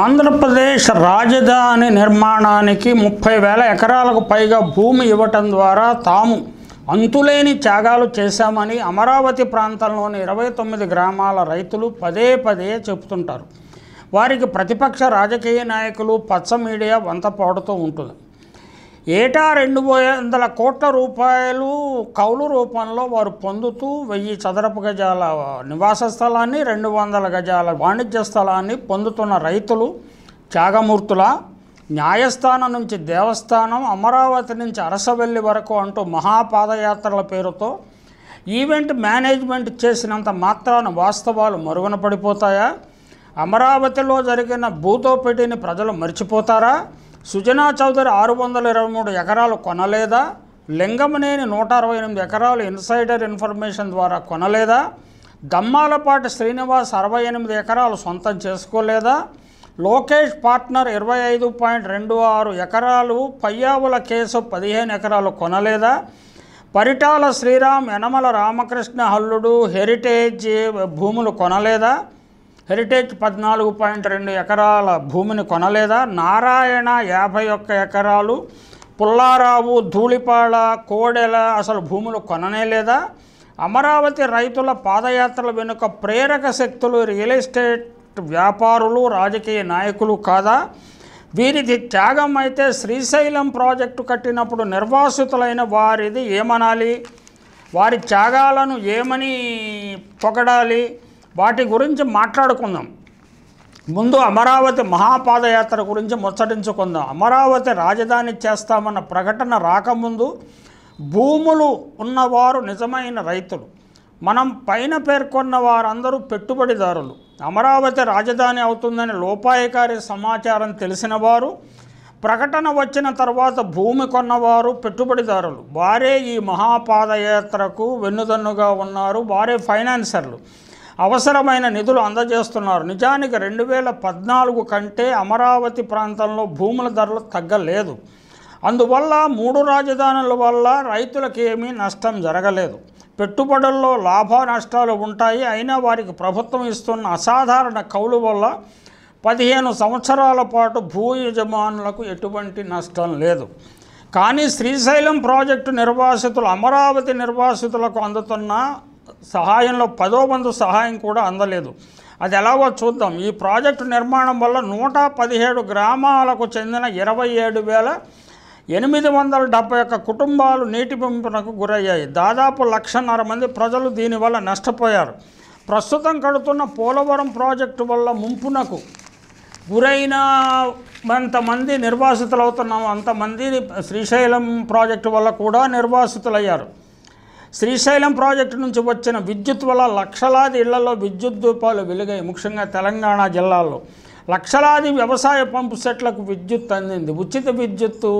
ఆంధ్రప్రదేశ్ రాజధాని నిర్మాణానికి ముప్పై వేల ఎకరాలకు పైగా భూమి ఇవ్వటం ద్వారా తాము అంతులేని త్యాగాలు చేశామని అమరావతి ప్రాంతంలోని ఇరవై తొమ్మిది గ్రామాల రైతులు పదే పదే చెబుతుంటారు వారికి ప్రతిపక్ష రాజకీయ నాయకులు పచ్చ మీడియా వంత పాడుతూ ఉంటుంది ఏటా రెండు వందల కోట్ల రూపాయలు కౌలు రూపంలో వారు పొందుతూ వెయ్యి చదరపు గజాల నివాస స్థలాన్ని రెండు వందల గజాల వాణిజ్య స్థలాన్ని పొందుతున్న రైతులు త్యాగమూర్తుల న్యాయస్థానం నుంచి దేవస్థానం అమరావతి నుంచి అరసవెల్లి వరకు అంటూ మహాపాదయాత్రల పేరుతో ఈవెంట్ మేనేజ్మెంట్ చేసినంత మాత్రాన వాస్తవాలు మరుగున పడిపోతాయా అమరావతిలో జరిగిన భూతోపెట్టిని ప్రజలు మర్చిపోతారా సుజనా చౌదరి ఆరు వందల ఇరవై మూడు ఎకరాలు కొనలేదా లింగమనేని నూట అరవై ఎనిమిది ఎకరాలు ఇన్సైడర్ ఇన్ఫర్మేషన్ ద్వారా కొనలేదా దమ్మాలపాటి శ్రీనివాస్ అరవై ఎనిమిది ఎకరాలు సొంతం చేసుకోలేదా లోకేష్ పార్ట్నర్ ఇరవై ఐదు పాయింట్ రెండు ఆరు ఎకరాలు పయ్యావుల కేసు పదిహేను ఎకరాలు కొనలేదా పరిటాల శ్రీరామ్ యనమల రామకృష్ణ హల్లుడు హెరిటేజ్ భూములు కొనలేదా హెరిటేజ్ పద్నాలుగు పాయింట్ రెండు ఎకరాల భూమిని కొనలేదా నారాయణ యాభై ఒక్క ఎకరాలు పుల్లారావు ధూళిపాళ కోడెల అసలు భూములు కొననే లేదా అమరావతి రైతుల పాదయాత్రల వెనుక ప్రేరక శక్తులు రియల్ ఎస్టేట్ వ్యాపారులు రాజకీయ నాయకులు కాదా వీరిది త్యాగం అయితే శ్రీశైలం ప్రాజెక్టు కట్టినప్పుడు నిర్వాసితులైన వారిది ఏమనాలి వారి త్యాగాలను ఏమని పొగడాలి వాటి గురించి మాట్లాడుకుందాం ముందు అమరావతి మహాపాదయాత్ర గురించి ముచ్చటించుకుందాం అమరావతి రాజధాని చేస్తామన్న ప్రకటన రాకముందు భూములు ఉన్నవారు నిజమైన రైతులు మనం పైన పేర్కొన్న వారందరూ పెట్టుబడిదారులు అమరావతి రాజధాని అవుతుందని లోపాయకారి సమాచారం తెలిసిన వారు ప్రకటన వచ్చిన తర్వాత భూమి కొన్నవారు పెట్టుబడిదారులు వారే ఈ మహాపాదయాత్రకు వెన్నుదన్నుగా ఉన్నారు వారే ఫైనాన్సర్లు అవసరమైన నిధులు అందజేస్తున్నారు నిజానికి రెండు వేల పద్నాలుగు కంటే అమరావతి ప్రాంతంలో భూముల ధరలు తగ్గలేదు అందువల్ల మూడు రాజధానుల వల్ల రైతులకు ఏమీ నష్టం జరగలేదు పెట్టుబడుల్లో లాభ నష్టాలు ఉంటాయి అయినా వారికి ప్రభుత్వం ఇస్తున్న అసాధారణ కౌలు వల్ల పదిహేను సంవత్సరాల పాటు భూ యజమానులకు ఎటువంటి నష్టం లేదు కానీ శ్రీశైలం ప్రాజెక్టు నిర్వాసితులు అమరావతి నిర్వాసితులకు అందుతున్న సహాయంలో పదో వంతు సహాయం కూడా అందలేదు అది ఎలాగో చూద్దాం ఈ ప్రాజెక్టు నిర్మాణం వల్ల నూట పదిహేడు గ్రామాలకు చెందిన ఇరవై ఏడు వేల ఎనిమిది వందల డెబ్బై ఒక్క కుటుంబాలు నీటి పంపునకు గురయ్యాయి దాదాపు లక్షన్నర మంది ప్రజలు దీనివల్ల నష్టపోయారు ప్రస్తుతం కడుతున్న పోలవరం ప్రాజెక్టు వల్ల ముంపునకు గురైన అంతమంది నిర్వాసితులవుతున్నాం అంతమంది శ్రీశైలం ప్రాజెక్టు వల్ల కూడా నిర్వాసితులయ్యారు శ్రీశైలం ప్రాజెక్టు నుంచి వచ్చిన విద్యుత్ వల్ల లక్షలాది ఇళ్లలో విద్యుత్ దూపాలు వెలిగాయి ముఖ్యంగా తెలంగాణ జిల్లాల్లో లక్షలాది వ్యవసాయ పంపు సెట్లకు విద్యుత్ అందింది ఉచిత విద్యుత్తు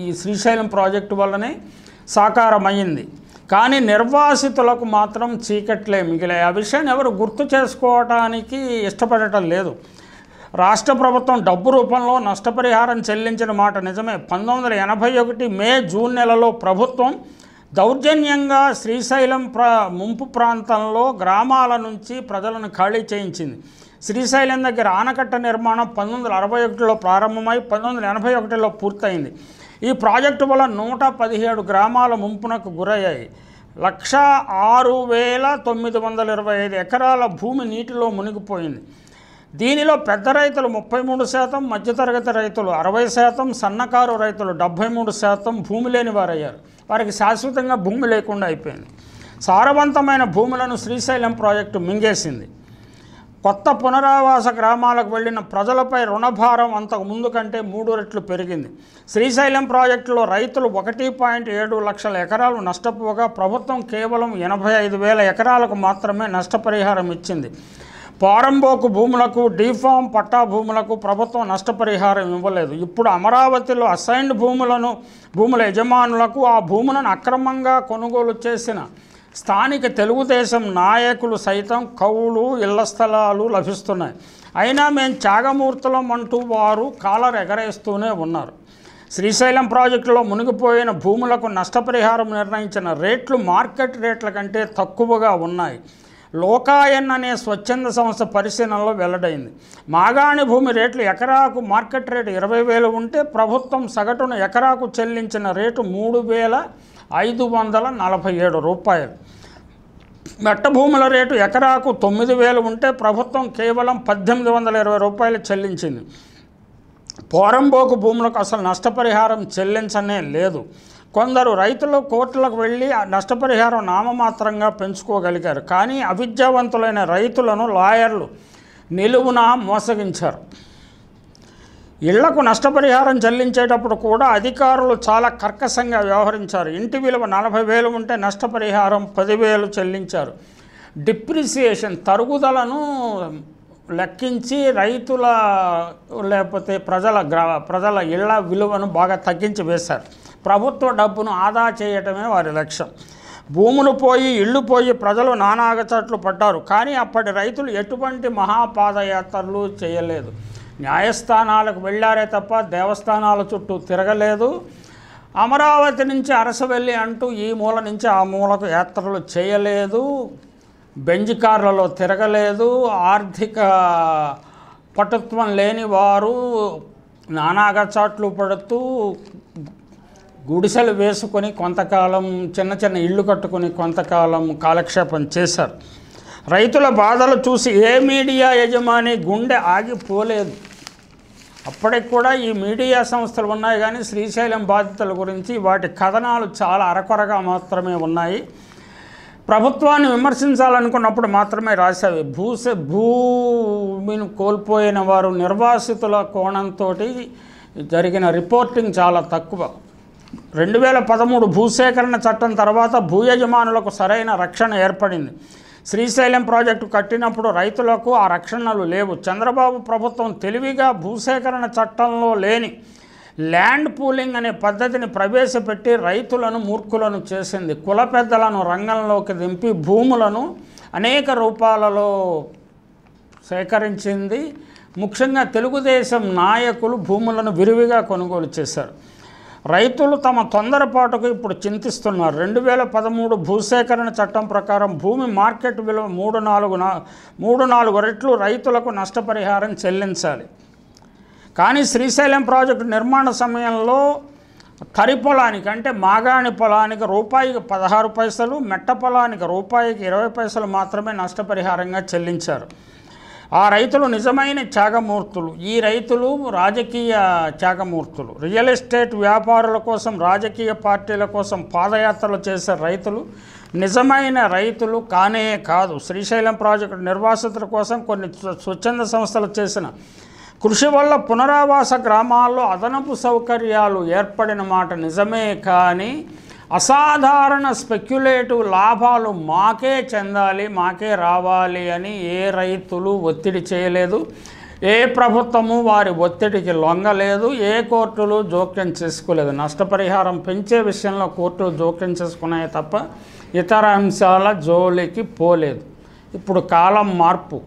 ఈ శ్రీశైలం ప్రాజెక్టు వల్లనే సాకారమైంది కానీ నిర్వాసితులకు మాత్రం చీకట్లే మిగిలాయి ఆ విషయాన్ని ఎవరు గుర్తు చేసుకోవటానికి ఇష్టపడటం లేదు రాష్ట్ర ప్రభుత్వం డబ్బు రూపంలో నష్టపరిహారం చెల్లించిన మాట నిజమే పంతొమ్మిది ఎనభై ఒకటి మే జూన్ నెలలో ప్రభుత్వం దౌర్జన్యంగా శ్రీశైలం ప్రా ముంపు ప్రాంతంలో గ్రామాల నుంచి ప్రజలను ఖాళీ చేయించింది శ్రీశైలం దగ్గర ఆనకట్ట నిర్మాణం పంతొమ్మిది వందల అరవై ఒకటిలో ప్రారంభమై పంతొమ్మిది వందల ఎనభై ఒకటిలో పూర్తయింది ఈ ప్రాజెక్టు వల్ల నూట పదిహేడు గ్రామాల ముంపునకు గురయ్యాయి లక్ష ఆరు వేల తొమ్మిది వందల ఇరవై ఐదు ఎకరాల భూమి నీటిలో మునిగిపోయింది దీనిలో పెద్ద రైతులు ముప్పై మూడు శాతం మధ్యతరగతి రైతులు అరవై శాతం సన్నకారు రైతులు డెబ్భై మూడు శాతం భూమి లేని వారయ్యారు వారికి శాశ్వతంగా భూమి లేకుండా అయిపోయింది సారవంతమైన భూములను శ్రీశైలం ప్రాజెక్టు మింగేసింది కొత్త పునరావాస గ్రామాలకు వెళ్ళిన ప్రజలపై రుణభారం అంతకు ముందు కంటే మూడు రెట్లు పెరిగింది శ్రీశైలం ప్రాజెక్టులో రైతులు ఒకటి పాయింట్ ఏడు లక్షల ఎకరాలు నష్టపోగా ప్రభుత్వం కేవలం ఎనభై ఐదు వేల ఎకరాలకు మాత్రమే నష్టపరిహారం ఇచ్చింది పారంబోకు భూములకు డీఫామ్ పట్టా భూములకు ప్రభుత్వం నష్టపరిహారం ఇవ్వలేదు ఇప్పుడు అమరావతిలో అసైన్డ్ భూములను భూముల యజమానులకు ఆ భూములను అక్రమంగా కొనుగోలు చేసిన స్థానిక తెలుగుదేశం నాయకులు సైతం కవులు ఇళ్ల స్థలాలు లభిస్తున్నాయి అయినా మేము త్యాగమూర్తులం అంటూ వారు కాలర్ ఎగరేస్తూనే ఉన్నారు శ్రీశైలం ప్రాజెక్టులో మునిగిపోయిన భూములకు నష్టపరిహారం నిర్ణయించిన రేట్లు మార్కెట్ రేట్ల కంటే తక్కువగా ఉన్నాయి లోకాయన్ అనే స్వచ్ఛంద సంస్థ పరిశీలనలో వెల్లడైంది మాగాణి భూమి రేట్లు ఎకరాకు మార్కెట్ రేటు ఇరవై వేలు ఉంటే ప్రభుత్వం సగటున ఎకరాకు చెల్లించిన రేటు మూడు వేల ఐదు వందల నలభై ఏడు రూపాయలు మెట్టభూముల రేటు ఎకరాకు తొమ్మిది వేలు ఉంటే ప్రభుత్వం కేవలం పద్దెనిమిది వందల ఇరవై రూపాయలు చెల్లించింది పోరంబోకు భూములకు అసలు నష్టపరిహారం చెల్లించనే లేదు కొందరు రైతులు కోర్టులకు వెళ్ళి నష్టపరిహారం నామమాత్రంగా పెంచుకోగలిగారు కానీ అవిద్యావంతులైన రైతులను లాయర్లు నిలువున మోసగించారు ఇళ్లకు నష్టపరిహారం చెల్లించేటప్పుడు కూడా అధికారులు చాలా కర్కశంగా వ్యవహరించారు ఇంటి విలువ నలభై వేలు ఉంటే నష్టపరిహారం పదివేలు చెల్లించారు డిప్రిసియేషన్ తరుగుదలను లెక్కించి రైతుల లేకపోతే ప్రజల ప్రజల ఇళ్ల విలువను బాగా తగ్గించి వేశారు ప్రభుత్వ డబ్బును ఆదా చేయటమే వారి లక్ష్యం భూములు పోయి ఇళ్ళు పోయి ప్రజలు నానాగచట్లు పడ్డారు కానీ అప్పటి రైతులు ఎటువంటి మహాపాదయాత్రలు చేయలేదు న్యాయస్థానాలకు వెళ్ళారే తప్ప దేవస్థానాల చుట్టూ తిరగలేదు అమరావతి నుంచి అరసవెల్లి అంటూ ఈ మూల నుంచి ఆ మూలకు యాత్రలు చేయలేదు బెంజ్ కార్లలో తిరగలేదు ఆర్థిక పటుత్వం లేని వారు నానాగచాట్లు పడుతూ గుడిసెలు వేసుకొని కొంతకాలం చిన్న చిన్న ఇళ్ళు కట్టుకొని కొంతకాలం కాలక్షేపం చేశారు రైతుల బాధలు చూసి ఏ మీడియా యజమాని గుండె ఆగిపోలేదు అప్పటికి కూడా ఈ మీడియా సంస్థలు ఉన్నాయి కానీ శ్రీశైలం బాధితుల గురించి వాటి కథనాలు చాలా అరకొరగా మాత్రమే ఉన్నాయి ప్రభుత్వాన్ని విమర్శించాలనుకున్నప్పుడు మాత్రమే రాసేవి భూస భూమిని కోల్పోయిన వారు నిర్వాసితుల కోణంతో జరిగిన రిపోర్టింగ్ చాలా తక్కువ రెండు వేల పదమూడు భూసేకరణ చట్టం తర్వాత భూ యజమానులకు సరైన రక్షణ ఏర్పడింది శ్రీశైలం ప్రాజెక్టు కట్టినప్పుడు రైతులకు ఆ రక్షణలు లేవు చంద్రబాబు ప్రభుత్వం తెలివిగా భూసేకరణ చట్టంలో లేని ల్యాండ్ పూలింగ్ అనే పద్ధతిని ప్రవేశపెట్టి రైతులను మూర్ఖులను చేసింది కుల పెద్దలను రంగంలోకి దింపి భూములను అనేక రూపాలలో సేకరించింది ముఖ్యంగా తెలుగుదేశం నాయకులు భూములను విరివిగా కొనుగోలు చేశారు రైతులు తమ తొందరపాటుకు ఇప్పుడు చింతిస్తున్నారు రెండు వేల పదమూడు భూసేకరణ చట్టం ప్రకారం భూమి మార్కెట్ విలువ మూడు నాలుగు నా మూడు నాలుగు రెట్లు రైతులకు నష్టపరిహారం చెల్లించాలి కానీ శ్రీశైలం ప్రాజెక్టు నిర్మాణ సమయంలో తరి పొలానికి అంటే మాగాణి పొలానికి రూపాయికి పదహారు పైసలు మెట్ట పొలానికి రూపాయికి ఇరవై పైసలు మాత్రమే నష్టపరిహారంగా చెల్లించారు ఆ రైతులు నిజమైన త్యాగమూర్తులు ఈ రైతులు రాజకీయ త్యాగమూర్తులు రియల్ ఎస్టేట్ వ్యాపారుల కోసం రాజకీయ పార్టీల కోసం పాదయాత్రలు చేసే రైతులు నిజమైన రైతులు కానే కాదు శ్రీశైలం ప్రాజెక్టు నిర్వాసితుల కోసం కొన్ని స్వచ్ఛంద సంస్థలు చేసిన కృషి వల్ల పునరావాస గ్రామాల్లో అదనపు సౌకర్యాలు ఏర్పడిన మాట నిజమే కానీ అసాధారణ స్పెక్యులేటివ్ లాభాలు మాకే చెందాలి మాకే రావాలి అని ఏ రైతులు ఒత్తిడి చేయలేదు ఏ ప్రభుత్వము వారి ఒత్తిడికి లొంగలేదు ఏ కోర్టులు జోక్యం చేసుకోలేదు నష్టపరిహారం పెంచే విషయంలో కోర్టులు జోక్యం చేసుకున్నాయి తప్ప ఇతర అంశాల జోలికి పోలేదు ఇప్పుడు కాలం మార్పు